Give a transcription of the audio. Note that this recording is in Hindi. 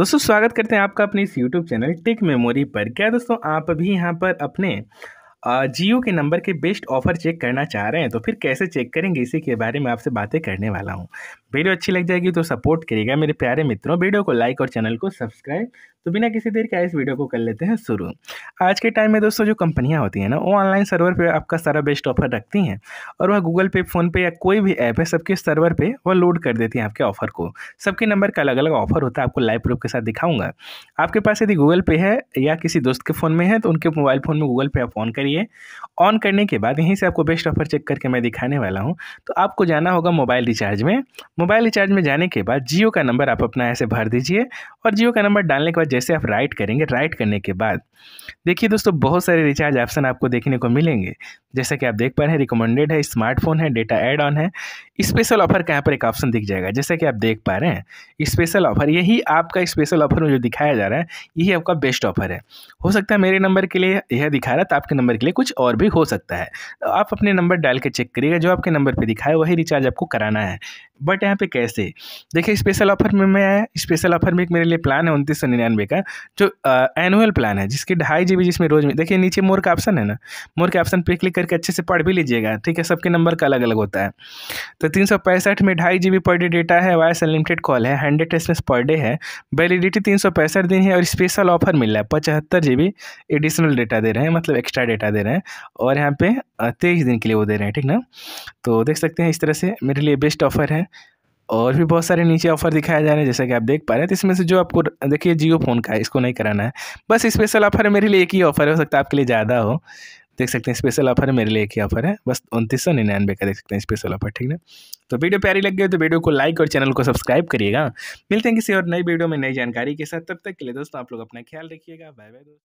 दोस्तों स्वागत करते हैं आपका अपने इस यूट्यूब चैनल टिक मेमोरी पर क्या दोस्तों आप अभी यहाँ पर अपने जियो के नंबर के बेस्ट ऑफर चेक करना चाह रहे हैं तो फिर कैसे चेक करेंगे इसी के बारे में आपसे बातें करने वाला हूँ वीडियो अच्छी लग जाएगी तो सपोर्ट करिएगा मेरे प्यारे मित्रों वीडियो को लाइक और चैनल को सब्सक्राइब तो बिना किसी देर के इस वीडियो को कर लेते हैं शुरू आज के टाइम में दोस्तों जो कंपनियां होती हैं ना वो ऑनलाइन सर्वर पे आपका सारा बेस्ट ऑफर रखती हैं और वह गूगल पे फ़ोनपे या कोई भी ऐप है सबके सर्वर पर वह लोड कर देती हैं आपके ऑफर को सबके नंबर का अलग अलग ऑफर होता है आपको लाइव प्रूफ के साथ दिखाऊंगा आपके पास यदि गूगल पे है या किसी दोस्त के फ़ोन में है तो उनके मोबाइल फ़ोन में गूगल पे आप ऑन करिए ऑन करने के बाद यहीं से आपको बेस्ट ऑफर चेक करके मैं दिखाने वाला हूँ तो आपको जाना होगा मोबाइल रिचार्ज में मोबाइल रिचार्ज में जाने के बाद जियो का नंबर आप अपना ऐसे भर दीजिए और जियो का नंबर डालने के बाद जैसे आप राइट करेंगे राइट करने के बाद देखिए दोस्तों बहुत सारे रिचार्ज ऑप्शन आपको देखने को मिलेंगे जैसा कि आप देख पा रहे हैं रिकमेंडेड है स्मार्टफोन है डेटा एड ऑन है स्पेशल ऑफर का यहाँ पर एक ऑप्शन दिख जाएगा जैसा कि आप देख पा रहे हैं स्पेशल ऑफर यही आपका स्पेशल ऑफर में जो दिखाया जा रहा है यही आपका बेस्ट ऑफर है हो सकता है मेरे नंबर के लिए यह दिखा रहा है तो आपके नंबर के लिए कुछ और भी हो सकता है तो आप अपने नंबर डाल के चेक करिएगा जो आपके नंबर पर दिखाए वही रिचार्ज आपको कराना है बट यहाँ पे कैसे देखिए स्पेशल ऑफर में मैं स्पेशल ऑफर में एक मेरे लिए प्लान है उनतीस सौ निन्यानवे का जो एनुअल प्लान है जिसके ढाई जी बी जिसमें रोज में देखिए नीचे मोर का ऑप्शन है ना मोर के ऑप्शन पे क्लिक करके अच्छे से पढ़ भी लीजिएगा ठीक है सबके नंबर का अलग अलग होता है तो तीन सौ पैंसठ में ढाई G B per day data है वॉइस अनलिमिटेड कॉल है hundred S S per day है वैलिडिटी तीन सौ पैंसठ दिन है और स्पेशल ऑफर मिल रहा है पचहत्तर जी बी एडिशनल डेटा दे रहे हैं मतलब एक्स्ट्रा डेटा दे रहे हैं और यहाँ पे तेईस दिन के लिए वो दे रहे हैं ठीक ना तो देख सकते हैं इस तरह से मेरे लिए बेस्ट ऑफर है और भी बहुत सारे नीचे ऑफर दिखाए जा रहे हैं जैसा कि आप देख पा रहे हैं तो इसमें से जो आपको देखिए जियो फ़ोन का है इसको नहीं कराना है बस स्पेशल ऑफर मेरे लिए एक ही ऑफर हो सकता है आपके लिए ज़्यादा हो देख सकते हैं स्पेशल ऑफर है मेरे लिए एक ही ऑफर है बस उनतीस सौ निन्यानवे का देख सकते हैं स्पेशल ऑफर ठीक है तो वीडियो प्यारी लग गई तो वीडियो को लाइक और चैनल को सब्सक्राइब करिएगा मिलते हैं किसी और नई वीडियो में नई जानकारी के साथ तब तक के लिए दोस्तों आप लोग अपना ख्याल रखिएगा बाय बाय दोस्तों